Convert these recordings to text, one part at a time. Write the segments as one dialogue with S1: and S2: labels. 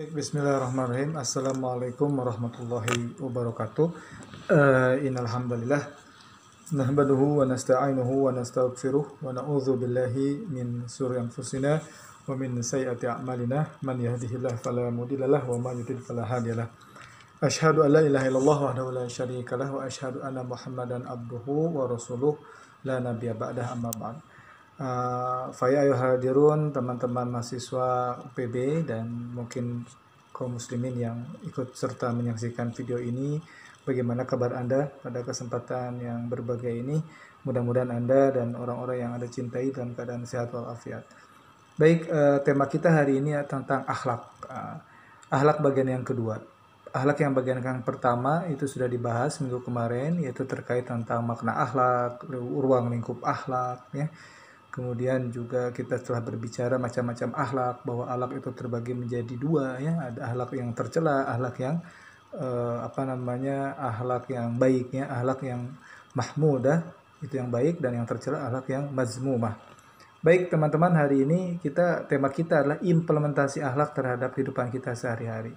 S1: Baik, bismillahirrahmanirrahim. Assalamualaikum warahmatullahi wabarakatuh. Uh, innalhamdulillah. Nahmaduhu wa nasta'inuhu wa nasta'gfiruh wa na'udhu billahi min surri anfusina wa min sayyati a'malina man yahdihillah fala mudillalah wa man yudlil fala hadiyalah. Ashhadu an la ilaha illallah wahdahu la syarika wa ashhadu anna Muhammadan abduhu wa rasuluh la nabiyya ba'dah amma ba'd. Eh, Faya Hadirun, teman-teman mahasiswa PB dan mungkin kaum muslimin yang ikut serta menyaksikan video ini. Bagaimana kabar Anda pada kesempatan yang berbagai ini? Mudah-mudahan Anda dan orang-orang yang Anda cintai dalam keadaan sehat walafiat. Baik, eh, tema kita hari ini tentang akhlak. Eh, akhlak bagian yang kedua. Akhlak yang bagian yang pertama itu sudah dibahas minggu kemarin yaitu terkait tentang makna akhlak, ruang lingkup akhlak ya Kemudian juga kita telah berbicara macam-macam ahlak bahwa ahlak itu terbagi menjadi dua ya, ada ahlak yang tercela, ahlak yang eh, apa namanya? ahlak yang baiknya, ahlak yang mahmudah, itu yang baik dan yang tercela ahlak yang mazmumah. Baik teman-teman, hari ini kita tema kita adalah implementasi ahlak terhadap kehidupan kita sehari-hari.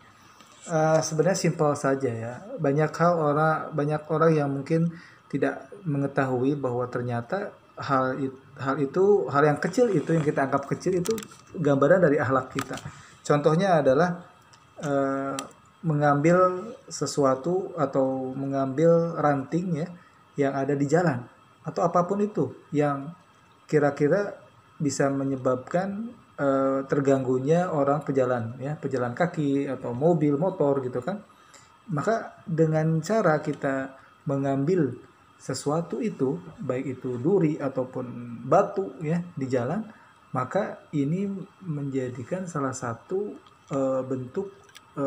S1: Uh, sebenarnya simpel saja ya. Banyak hal orang banyak orang yang mungkin tidak mengetahui bahwa ternyata hal itu hal itu hal yang kecil itu yang kita anggap kecil itu gambaran dari akhlak kita contohnya adalah e, mengambil sesuatu atau mengambil ranting ya yang ada di jalan atau apapun itu yang kira-kira bisa menyebabkan e, terganggunya orang pejalan ya pejalan kaki atau mobil motor gitu kan maka dengan cara kita mengambil sesuatu itu baik itu duri ataupun batu ya di jalan maka ini menjadikan salah satu e, bentuk e,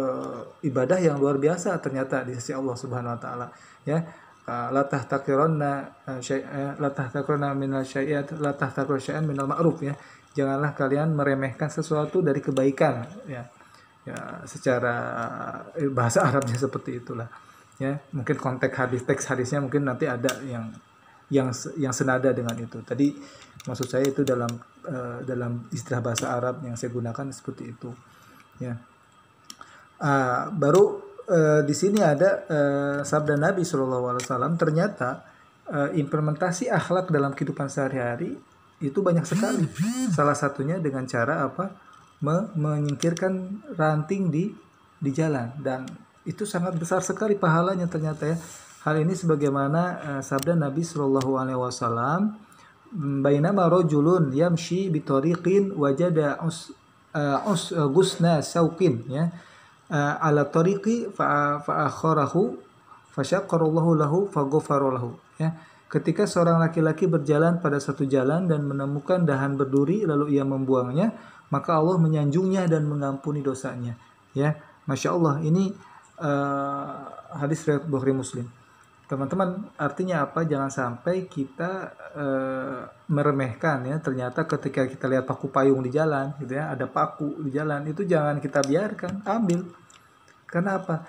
S1: ibadah yang luar biasa ternyata di sisi Allah Subhanahu wa taala ya eh, latah takironna latah takironna minal syai'at latah takironna min minal ma'ruf ya janganlah kalian meremehkan sesuatu dari kebaikan ya ya secara bahasa Arabnya seperti itulah ya mungkin konteks hadis teks hadisnya mungkin nanti ada yang yang yang senada dengan itu tadi maksud saya itu dalam uh, dalam istilah bahasa Arab yang saya gunakan seperti itu ya uh, baru uh, di sini ada uh, sabda Nabi saw ternyata uh, implementasi akhlak dalam kehidupan sehari-hari itu banyak sekali salah satunya dengan cara apa menyingkirkan ranting di di jalan dan itu sangat besar sekali pahalanya ternyata ya. Hal ini sebagaimana uh, sabda Nabi Shallallahu Alaihi Wasallam, "Bainama rojulun yamshi bitoriqin wajada us, uh, us uh, gusna saukin ya uh, ala tariqi fa'akharahu fasyaqqarallahu lahu faghfaralahu." Ya. Ketika seorang laki-laki berjalan pada satu jalan dan menemukan dahan berduri lalu ia membuangnya, maka Allah menyanjungnya dan mengampuni dosanya. Ya, masya Allah ini uh, hadis riwayat Bukhari Muslim. Teman-teman, artinya apa? Jangan sampai kita uh, meremehkan ya. Ternyata ketika kita lihat paku payung di jalan, gitu ya, ada paku di jalan itu jangan kita biarkan, ambil. Karena apa?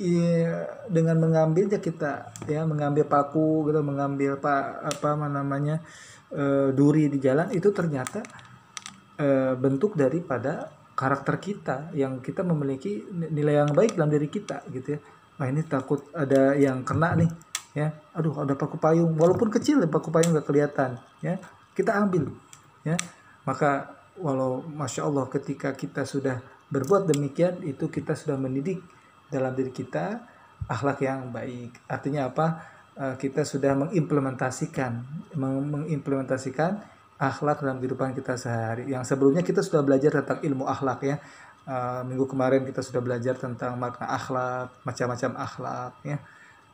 S1: Iya, dengan mengambilnya kita ya mengambil paku gitu, mengambil pa apa namanya eh, duri di jalan itu ternyata bentuk daripada karakter kita yang kita memiliki nilai yang baik dalam diri kita gitu ya wah ini takut ada yang kena nih ya aduh ada paku payung walaupun kecil ya paku payung nggak kelihatan ya kita ambil ya maka walau masya Allah ketika kita sudah berbuat demikian itu kita sudah mendidik dalam diri kita akhlak yang baik artinya apa eh, kita sudah mengimplementasikan mengimplementasikan akhlak dalam kehidupan kita sehari. Yang sebelumnya kita sudah belajar tentang ilmu akhlak ya. Uh, minggu kemarin kita sudah belajar tentang makna akhlak, macam-macam akhlak ya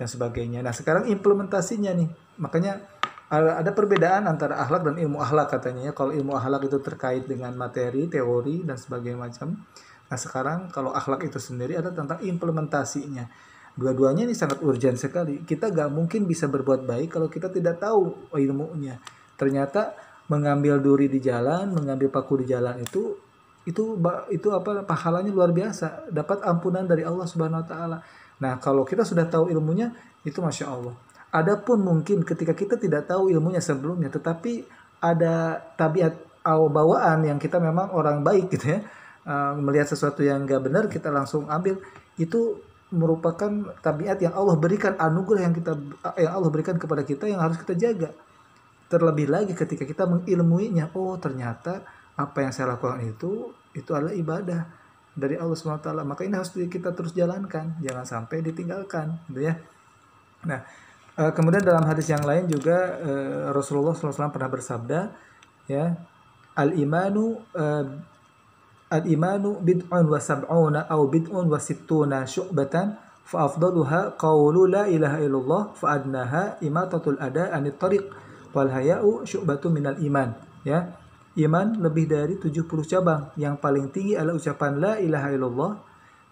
S1: dan sebagainya. Nah, sekarang implementasinya nih. Makanya ada perbedaan antara akhlak dan ilmu akhlak katanya ya. Kalau ilmu akhlak itu terkait dengan materi, teori dan sebagainya macam. Nah, sekarang kalau akhlak itu sendiri ada tentang implementasinya. Dua-duanya ini sangat urgent sekali. Kita gak mungkin bisa berbuat baik kalau kita tidak tahu ilmunya. Ternyata mengambil duri di jalan, mengambil paku di jalan itu itu itu apa pahalanya luar biasa, dapat ampunan dari Allah Subhanahu wa taala. Nah, kalau kita sudah tahu ilmunya itu Masya Allah. Adapun mungkin ketika kita tidak tahu ilmunya sebelumnya, tetapi ada tabiat atau bawaan yang kita memang orang baik gitu ya, eh, melihat sesuatu yang nggak benar kita langsung ambil itu merupakan tabiat yang Allah berikan anugerah yang kita yang Allah berikan kepada kita yang harus kita jaga. Terlebih lagi ketika kita mengilmuinya, oh ternyata apa yang saya lakukan itu itu adalah ibadah dari Allah SWT. Maka ini harus kita terus jalankan, jangan sampai ditinggalkan, gitu ya. Nah, eh, kemudian dalam hadis yang lain juga eh, Rasulullah SAW pernah bersabda, ya, al imanu eh, al imanu bid'un wa sab'una au bid'un wa sittuna syu'batan fa afdaluha qawlu la ilaha illallah fa adnaha imatatul ada anit tariq wal haya'u syu'batu minal iman ya iman lebih dari 70 cabang yang paling tinggi adalah ucapan la ilaha illallah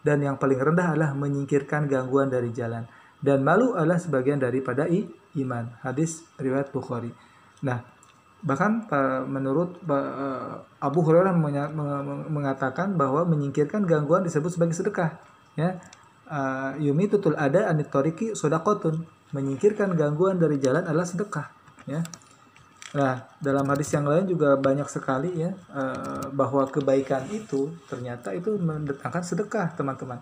S1: dan yang paling rendah adalah menyingkirkan gangguan dari jalan dan malu adalah sebagian daripada i, iman hadis riwayat Bukhari nah bahkan eh, menurut eh, Abu Hurairah mengatakan bahwa menyingkirkan gangguan disebut sebagai sedekah ya eh, yumi tutul ada anitoriki sodakotun menyingkirkan gangguan dari jalan adalah sedekah ya Nah, dalam hadis yang lain juga banyak sekali ya eh, bahwa kebaikan itu ternyata itu mendatangkan sedekah, teman-teman.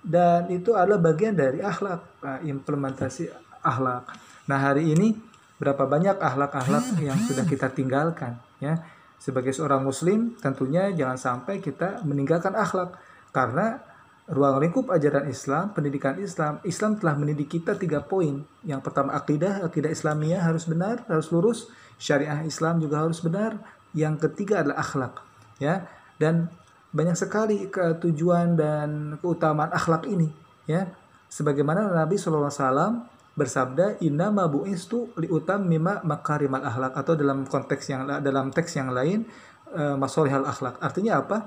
S1: Dan itu adalah bagian dari akhlak, eh, implementasi akhlak. Nah, hari ini berapa banyak akhlak-akhlak yang sudah kita tinggalkan ya. Sebagai seorang muslim tentunya jangan sampai kita meninggalkan akhlak karena ruang lingkup ajaran Islam, pendidikan Islam, Islam telah mendidik kita tiga poin. Yang pertama akidah, akidah Islamiyah harus benar, harus lurus. Syariah Islam juga harus benar. Yang ketiga adalah akhlak, ya. Dan banyak sekali tujuan dan keutamaan akhlak ini, ya. Sebagaimana Nabi SAW bersabda inna ma bu'istu liutam mima makarimal akhlak atau dalam konteks yang dalam teks yang lain masalah eh, masolihal akhlak. Artinya apa?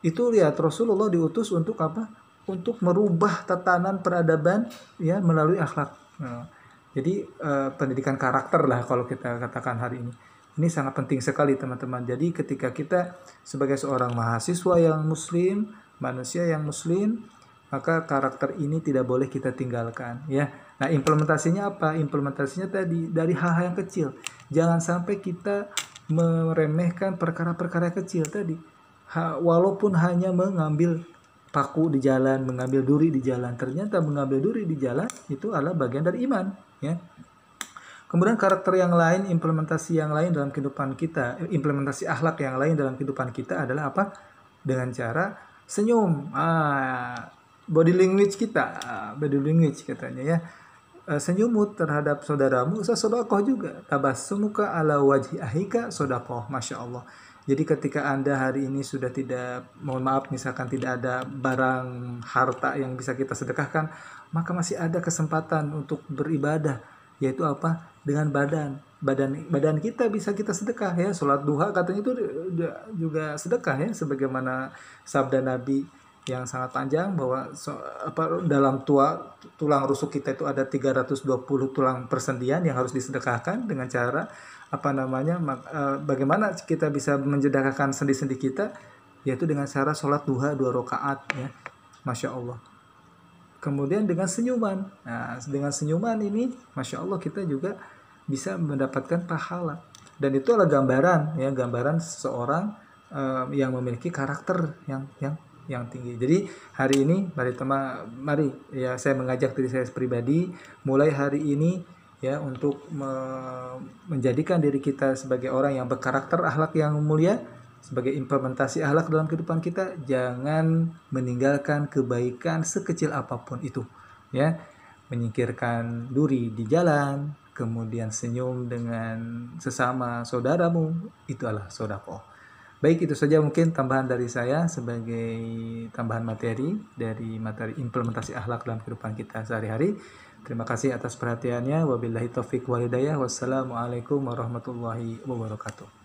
S1: Itu lihat Rasulullah diutus untuk apa? Untuk merubah tatanan peradaban ya melalui akhlak. Nah, jadi eh, pendidikan karakter lah kalau kita katakan hari ini. Ini sangat penting sekali teman-teman. Jadi ketika kita sebagai seorang mahasiswa yang muslim, manusia yang muslim, maka karakter ini tidak boleh kita tinggalkan ya. Nah, implementasinya apa? Implementasinya tadi dari hal-hal yang kecil. Jangan sampai kita meremehkan perkara-perkara kecil tadi ha, walaupun hanya mengambil paku di jalan, mengambil duri di jalan, ternyata mengambil duri di jalan itu adalah bagian dari iman, ya. Kemudian karakter yang lain, implementasi yang lain dalam kehidupan kita, implementasi akhlak yang lain dalam kehidupan kita adalah apa? Dengan cara senyum, ah, body language kita, body language katanya ya eh, senyummu terhadap saudaramu, sodakoh juga. Tabas semuka ala wajhi ahika sodakoh. Masya Allah. Jadi ketika Anda hari ini sudah tidak, mohon maaf misalkan tidak ada barang harta yang bisa kita sedekahkan, maka masih ada kesempatan untuk beribadah, yaitu apa? Dengan badan. Badan badan kita bisa kita sedekah ya. sholat duha katanya itu juga sedekah ya sebagaimana sabda Nabi yang sangat panjang bahwa so, apa, dalam tua tulang rusuk kita itu ada 320 tulang persendian yang harus disedekahkan dengan cara apa namanya mak, e, bagaimana kita bisa menjedakakan sendi-sendi kita yaitu dengan cara sholat duha dua rakaat ya masya Allah kemudian dengan senyuman nah dengan senyuman ini masya Allah kita juga bisa mendapatkan pahala dan itu adalah gambaran ya gambaran seseorang e, yang memiliki karakter yang yang yang tinggi. Jadi hari ini mari teman mari ya saya mengajak diri saya pribadi mulai hari ini ya untuk me menjadikan diri kita sebagai orang yang berkarakter akhlak yang mulia sebagai implementasi akhlak dalam kehidupan kita jangan meninggalkan kebaikan sekecil apapun itu ya menyingkirkan duri di jalan kemudian senyum dengan sesama saudaramu itu adalah Baik, itu saja mungkin tambahan dari saya sebagai tambahan materi dari materi implementasi akhlak dalam kehidupan kita sehari-hari. Terima kasih atas perhatiannya. Wabillahi taufik walhidayah. Wassalamualaikum warahmatullahi wabarakatuh.